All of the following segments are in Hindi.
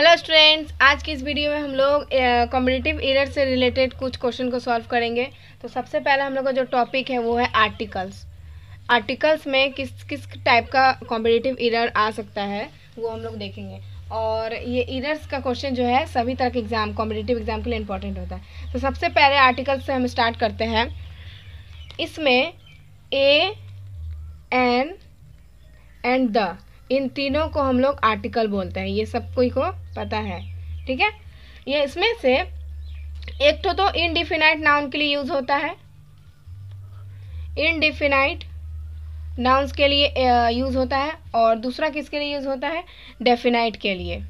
हेलो स्टूडेंट्स आज की इस वीडियो में हम लोग कॉम्पिटिटिव एरर से रिलेटेड कुछ क्वेश्चन को सॉल्व करेंगे तो सबसे पहले हम लोग का जो टॉपिक है वो है आर्टिकल्स आर्टिकल्स में किस किस टाइप का कॉम्पिटिटिव इरर आ सकता है वो हम लोग देखेंगे और ये इरर्स का क्वेश्चन जो है सभी तरह के एग्ज़ाम कॉम्पिटिटिव एग्ज़ाम के लिए इंपॉर्टेंट होता है तो सबसे पहले आर्टिकल से हम स्टार्ट करते हैं इसमें ए एन एंड द इन तीनों को हम लोग आर्टिकल बोलते हैं ये सब कोई को पता है ठीक है ये इसमें से एक तो तो इनडिफिनाइट नाउन के लिए यूज होता है इनडिफिनाइट नाउन्स के लिए यूज होता है और दूसरा किसके लिए यूज होता है डेफिनाइट के लिए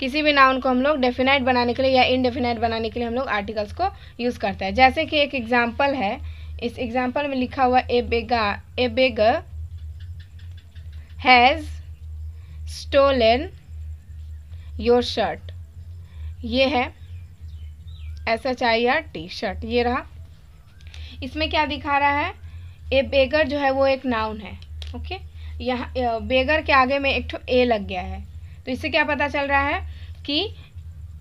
किसी भी नाउन को हम लोग डेफिनाइट बनाने के लिए या इनडेफिनाइट बनाने के लिए हम लोग आर्टिकल्स को यूज करते हैं जैसे कि एक एग्जाम्पल है इस एग्जाम्पल में लिखा हुआ a beggar a beggar has stolen your shirt ये है S H I R T shirt ये रहा इसमें क्या दिखा रहा है ए बेगर जो है वो एक नाउन है ओके यहाँ बेगर के आगे में एक ठो ए लग गया है तो इससे क्या पता चल रहा है कि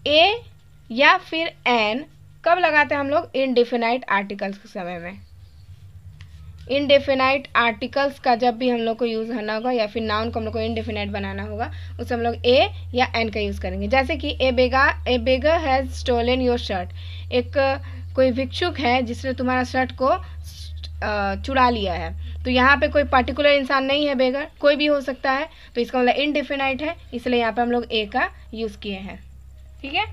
ए या फिर एन कब लगाते हैं हम लोग इनडिफिनाइट आर्टिकल्स के समय में इनडेफिनाइट आर्टिकल्स का जब भी हम लोग को यूज़ करना होगा या फिर नाउन को हम लोग को इनडेफिनाइट बनाना होगा उसे हम लोग ए या एन का यूज़ करेंगे जैसे कि a beggar a beggar has stolen your shirt एक कोई भिक्षुक है जिसने तुम्हारा शर्ट को चुरा लिया है तो यहाँ पे कोई पर्टिकुलर इंसान नहीं है बेगर कोई भी हो सकता है तो इसका मतलब इनडिफिनाइट है इसलिए यहाँ पे हम लोग ए का यूज़ किए हैं ठीक है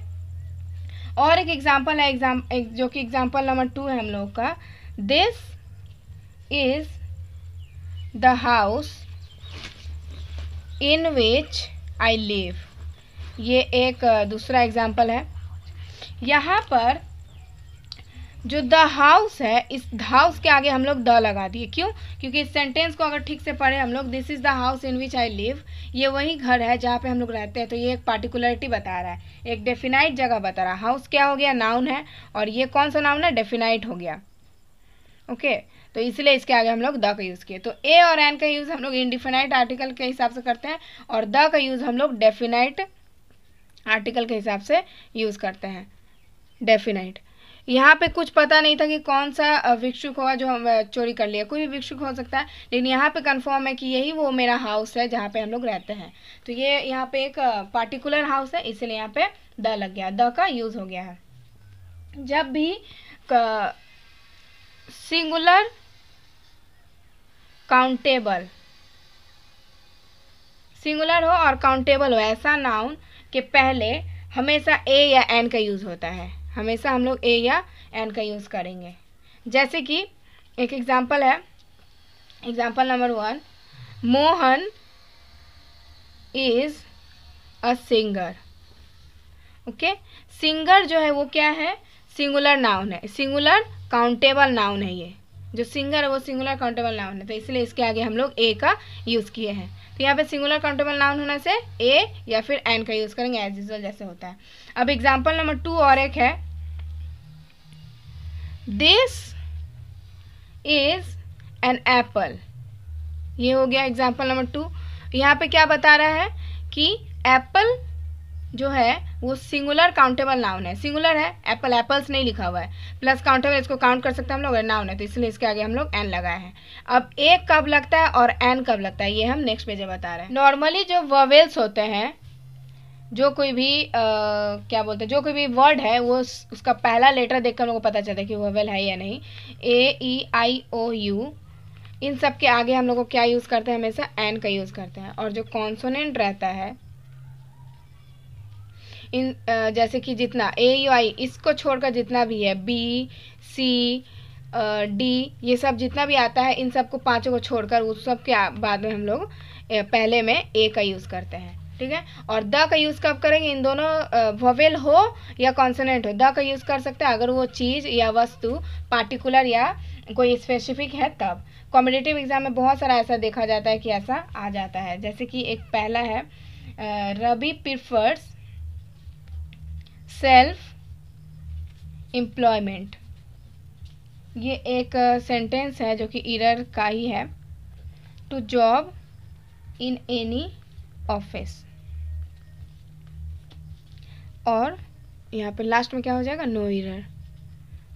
और एक एग्जाम्पल है एग्जाम एक जो कि एग्जाम्पल नंबर टू है हम लोग का this is the house in which I live. ये एक दूसरा एग्जाम्पल है यहाँ पर जो द हाउस है इस हाउस के आगे हम लोग द लगा दिए क्यों क्योंकि इस सेंटेंस को अगर ठीक से पढ़े हम लोग this is the house in which I live ये वही घर है जहाँ पे हम लोग रहते हैं तो ये एक पार्टिकुलरिटी बता रहा है एक डेफिनाइट जगह बता रहा है हाउस क्या हो गया नाउन है और ये कौन सा नाउन है डेफिनाइट हो गया ओके okay? तो इसलिए इसके आगे हम लोग द का यूज़ किए तो ए और एन का यूज़ हम लोग इंडिफिनाइट आर्टिकल के हिसाब से करते हैं और द का यूज़ हम लोग डेफिनाइट आर्टिकल के हिसाब से यूज़ करते हैं डेफिनाइट यहाँ पे कुछ पता नहीं था कि कौन सा भिक्षुक हुआ जो हम चोरी कर लिया कोई भी भिक्षुक हो सकता है लेकिन यहाँ पे कंफर्म है कि यही वो मेरा हाउस है जहाँ पे हम लोग रहते हैं तो ये यहाँ पे एक पार्टिकुलर हाउस है इसलिए यहाँ पे द लग गया द का यूज़ हो गया है जब भी सिंगुलर काउंटेबल सिंगुलर हो और काउंटेबल हो ऐसा नाउन के पहले हमेशा ए या एन का यूज़ होता है हमेशा हम लोग ए या एन का यूज़ करेंगे जैसे कि एक एग्जांपल है example number one Mohan is a singer okay singer जो है वो क्या है सिंगुलर नाउन है सिंगुलर काउंटेबल नाउन है ये जो सिंगर है वो सिंगुलर काउंटेबल नाउन है तो इसलिए इसके आगे हम लोग ए का यूज़ किए हैं तो यहाँ पे सिंगुलर काउंटेबल नाउन होने से ए या फिर एन का यूज़ करेंगे एज यूजल जैसे होता है अब एग्जाम्पल नंबर टू और एक है दिस इज एन एप्पल ये हो गया एग्जाम्पल नंबर टू यहाँ पे क्या बता रहा है कि एप्पल जो है वो सिंगुलर काउंटेबल नाउन है सिंगुलर है एप्पल एप्पल्स नहीं लिखा हुआ है प्लस काउंटेबल इसको काउंट कर सकते हैं हम लोग नाउन है तो इसलिए इसके आगे हम लोग एन लगाए हैं अब एक कब लगता है और एन कब लगता है ये हम नेक्स्ट पेज में बता रहे हैं नॉर्मली जो वर्वेल्स होते हैं जो कोई भी आ, क्या बोलते हैं जो कोई भी वर्ड है वो उसका पहला लेटर कर हम लोग को पता चलता है कि वर्वेल है या नहीं ए ई आई ओ यू इन सब के आगे हम लोग को क्या यूज़ करते हैं हमेशा एन का यूज़ करते हैं और जो कॉन्सोनेंट रहता है इन जैसे कि जितना ए यू आई इसको छोड़कर जितना भी है बी सी डी ये सब जितना भी आता है इन सब को पाँचों को छोड़कर उस सब के बाद में हम लोग पहले में ए का यूज़ करते हैं ठीक है और द का यूज़ कब करेंगे इन दोनों वोवेल हो या कॉन्सनेंट हो द का यूज़ कर सकते हैं अगर वो चीज़ या वस्तु पार्टिकुलर या कोई स्पेसिफिक है तब कॉम्पिटेटिव एग्जाम में बहुत सारा ऐसा देखा जाता है कि ऐसा आ जाता है जैसे कि एक पहला है रबी प्रिफर्स सेल्फ एम्प्लॉयमेंट ये एक सेंटेंस है जो कि इरर का ही है to job in any office और यहाँ पे लास्ट में क्या हो जाएगा नो इरर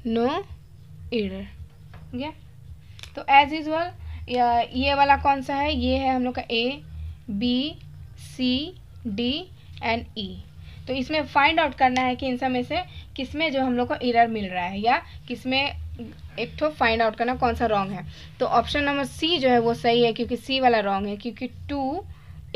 नो इरर ठीक है तो एज यूजल ये वाला कौन सा है ये है हम लोग का A B C D and E तो इसमें फाइंड आउट करना है कि इन सब में से किस में जो हम लोग को इरर मिल रहा है या किस में एक तो फाइंड आउट करना कौन सा रॉन्ग है तो ऑप्शन नंबर सी जो है वो सही है क्योंकि सी वाला रॉन्ग है क्योंकि टू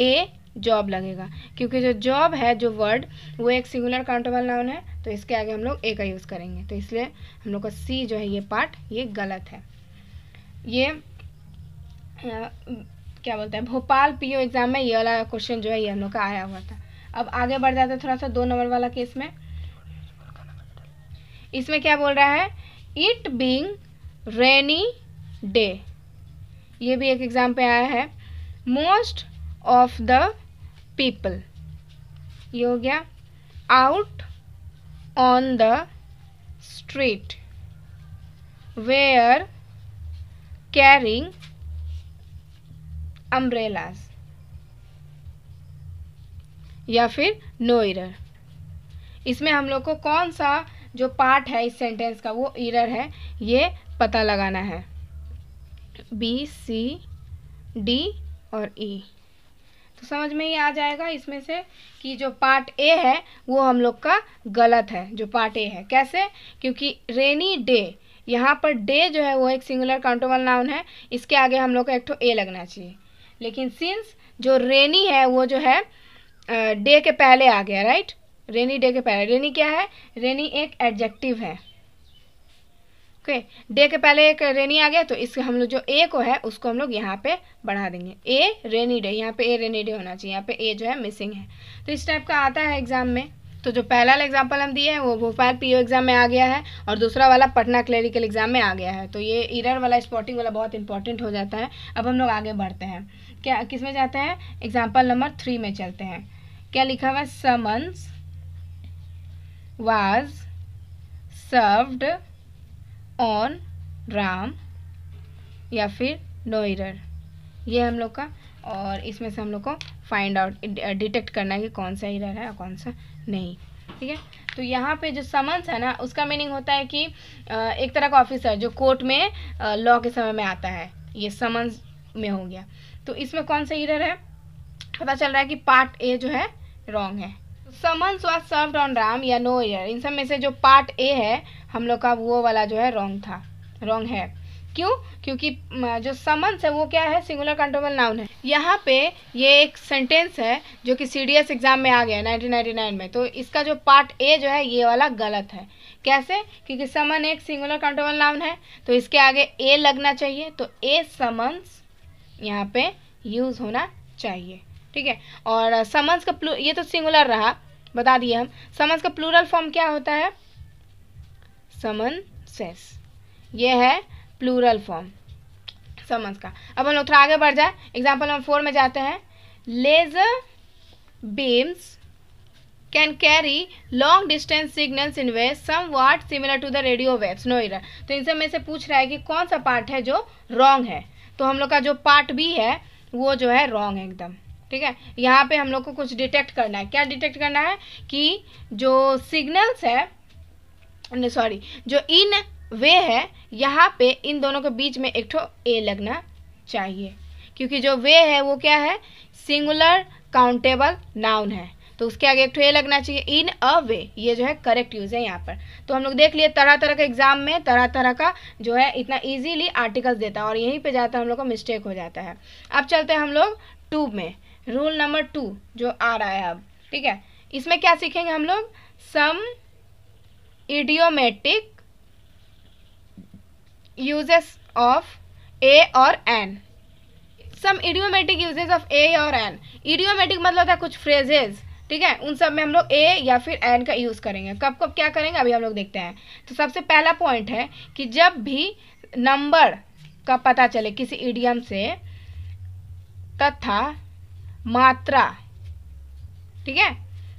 ए जॉब लगेगा क्योंकि जो जॉब है जो वर्ड वो एक सिंगुलर काउंटेबल नाउन है तो इसके आगे हम लोग ए का यूज़ करेंगे तो इसलिए हम लोग का सी जो है ये पार्ट ये गलत है ये आ, क्या बोलते हैं भोपाल पीओ एग्ज़ाम में ये वाला क्वेश्चन जो है ये हम लोग का आया हुआ था अब आगे बढ़ जाते हैं थोड़ा सा दो नंबर वाला केस में इसमें क्या बोल रहा है इट बींग रेनी डे ये भी एक एग्जाम पे आया है मोस्ट ऑफ द पीपल ये हो गया out on the street were carrying umbrellas या फिर नो इरर इसमें हम लोग को कौन सा जो पार्ट है इस सेंटेंस का वो इरर है ये पता लगाना है बी सी डी और ई e. तो समझ में ही आ जाएगा इसमें से कि जो पार्ट ए है वो हम लोग का गलत है जो पार्ट ए है कैसे क्योंकि रेनी डे यहाँ पर डे जो है वो एक सिंगुलर काउंटेबल नाउन है इसके आगे हम लोग को एक ठो ए लगना चाहिए लेकिन सिंस जो रेनी है वो जो है डे के पहले आ गया राइट रेनी डे के पहले रेनी क्या है रेनी एक एडजेक्टिव है ओके डे के पहले एक रेनी आ गया तो इस हम लोग जो ए को है उसको हम लोग यहाँ पे बढ़ा देंगे ए रेनी डे यहाँ पे ए रेनी डे होना चाहिए यहाँ पे ए जो है मिसिंग है तो इस टाइप का आता है एग्जाम में तो जो पहला वाला एग्जाम्पल हम दिए हैं वो भोपाल पीओ एग्जाम में आ गया है और दूसरा वाला पटना क्लेरिकल एग्जाम में आ गया है तो ये इरर वाला स्पॉटिंग वाला बहुत इंपॉर्टेंट हो जाता है अब हम लोग आगे बढ़ते हैं क्या किस में जाते हैं एग्जाम्पल नंबर थ्री में चलते हैं क्या लिखा हुआ है summons was served on Ram या फिर नोइरर ये हम लोग का और इसमें से हम लोग को फाइंड आउट डिटेक्ट करना है कि कौन सा इरर है और कौन सा नहीं ठीक है तो यहाँ पे जो समन्स है ना उसका मीनिंग होता है कि एक तरह का ऑफिसर जो कोर्ट में लॉ के समय में आता है ये समन्स में हो गया तो इसमें कौन सा इरर है पता चल रहा है कि पार्ट ए जो है रॉन्ग है समन स्वाद सर्व्ड ऑन राम या नो ईयर इन सब में से जो पार्ट ए है हम लोग का वो वाला जो है रॉन्ग था रॉन्ग है क्यों क्योंकि जो समन्स है वो क्या है सिंगुलर कंट्रोबल नाउन है यहाँ पे ये एक सेंटेंस है जो कि सी एग्ज़ाम में आ गया 1999 में तो इसका जो पार्ट ए जो है ये वाला गलत है कैसे क्योंकि समन एक सिंगुलर कंट्रोबल नाउन है तो इसके आगे ए लगना चाहिए तो ए समन्स यहाँ पे यूज़ होना चाहिए ठीक है और समन्स का प्लू ये तो सिंगुलर रहा बता दिए हम समन्स का प्लूरल फॉर्म क्या होता है समन सेस ये है प्लूरल फॉर्म समन्स का अब हम लोग थोड़ा आगे बढ़ जाए एग्जाम्पल नंबर फोर में जाते हैं laser can carry long distance signals in way somewhat similar to the radio waves no error तो इनसे मैं से पूछ रहा है कि कौन सा पार्ट है जो रॉन्ग है तो हम लोग का जो पार्ट बी है वो जो है रॉन्ग है एकदम ठीक है यहाँ पे हम लोग को कुछ डिटेक्ट करना है क्या डिटेक्ट करना है कि जो सिग्नल्स है सॉरी जो इन वे है यहाँ पे इन दोनों के बीच में एक ठो ए लगना चाहिए क्योंकि जो वे है वो क्या है सिंगुलर काउंटेबल नाउन है तो उसके आगे एक ठो ए लगना चाहिए इन अ वे ये जो है करेक्ट यूज है यहाँ पर तो हम लोग देख लिए तरह तरह के एग्जाम में तरह तरह का जो है इतना इजीली आर्टिकल्स देता है और यहीं पे जाता है हम लोग का मिस्टेक हो जाता है अब चलते हैं हम लोग टू में रूल नंबर टू जो आ रहा है अब ठीक है इसमें क्या सीखेंगे हम लोग some idiomatic uses of a और an some idiomatic uses of a और एन इडियोमेटिक मतलब होता है कुछ फ्रेजेज ठीक है उन सब में हम लोग ए या फिर एन का यूज़ करेंगे कब कब क्या करेंगे अभी हम लोग देखते हैं तो सबसे पहला पॉइंट है कि जब भी नंबर का पता चले किसी इडियम से तथा मात्रा ठीक है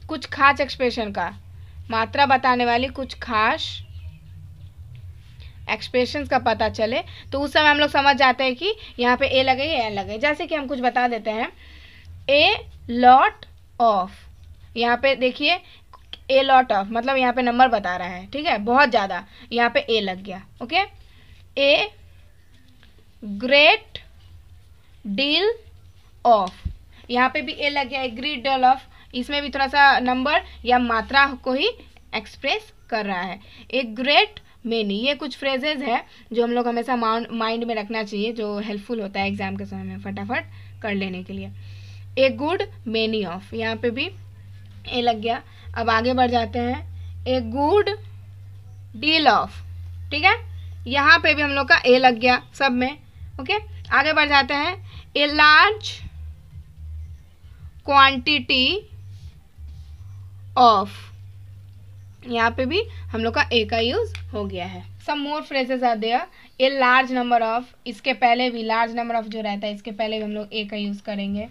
कुछ खास एक्सप्रेशन का मात्रा बताने वाली कुछ खास एक्सप्रेशन का पता चले तो उस समय हम लोग समझ जाते हैं कि यहाँ पे ए लगे या एन लगे जैसे कि हम कुछ बता देते हैं ए लॉट ऑफ यहाँ पे देखिए ए लॉट ऑफ मतलब यहाँ पे नंबर बता रहा है ठीक है बहुत ज़्यादा यहाँ पे ए लग गया okay a great deal of यहाँ पे भी ए लग गया डल ऑफ इसमें भी थोड़ा सा नंबर या मात्रा को ही एक्सप्रेस कर रहा है ए ग्रेट मेनी ये कुछ फ्रेजेज है जो हम लोग हमेशा माइंड में रखना चाहिए जो हेल्पफुल होता है एग्जाम के समय में फटाफट कर लेने के लिए ए गुड मेनी ऑफ यहाँ पे भी ए लग गया अब आगे बढ़ जाते हैं ए गुड डील ऑफ ठीक है यहाँ पे भी हम लोग का ए लग गया सब में ओके आगे बढ़ जाते हैं ए लार्ज क्वांटिटी ऑफ यहाँ पे भी हम लोग का ए का यूज हो गया है some more phrases are there a large number of इसके पहले भी लार्ज नंबर ऑफ जो रहता है इसके पहले भी हम लोग ए का यूज करेंगे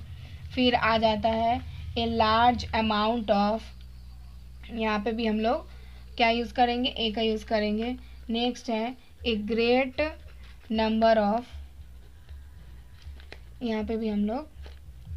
फिर आ जाता है ए लार्ज अमाउंट ऑफ यहाँ पे भी हम लोग क्या यूज़ करेंगे ए का यूज़ करेंगे नेक्स्ट है ए ग्रेट नंबर ऑफ यहाँ पे भी हम लोग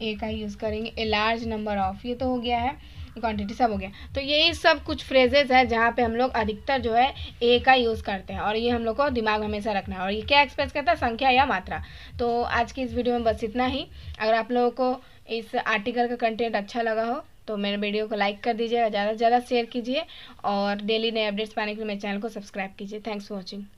ए का यूज़ करेंगे ए लार्ज नंबर ऑफ ये तो हो गया है क्वांटिटी सब हो गया तो यही सब कुछ फ्रेजेज है जहाँ पे हम लोग अधिकतर जो है ए का यूज़ करते हैं और ये हम लोग को दिमाग हमेशा रखना है और ये क्या एक्सप्रेस करता है संख्या या मात्रा तो आज की इस वीडियो में बस इतना ही अगर आप लोगों को इस आर्टिकल का कंटेंट अच्छा लगा हो तो मेरे वीडियो को लाइक कर दीजिएगा ज़्यादा से ज़्यादा शेयर कीजिए और डेली नए अपडेट्स पाने के लिए मेरे चैनल को सब्सक्राइब कीजिए थैंक्स फॉर वॉचिंग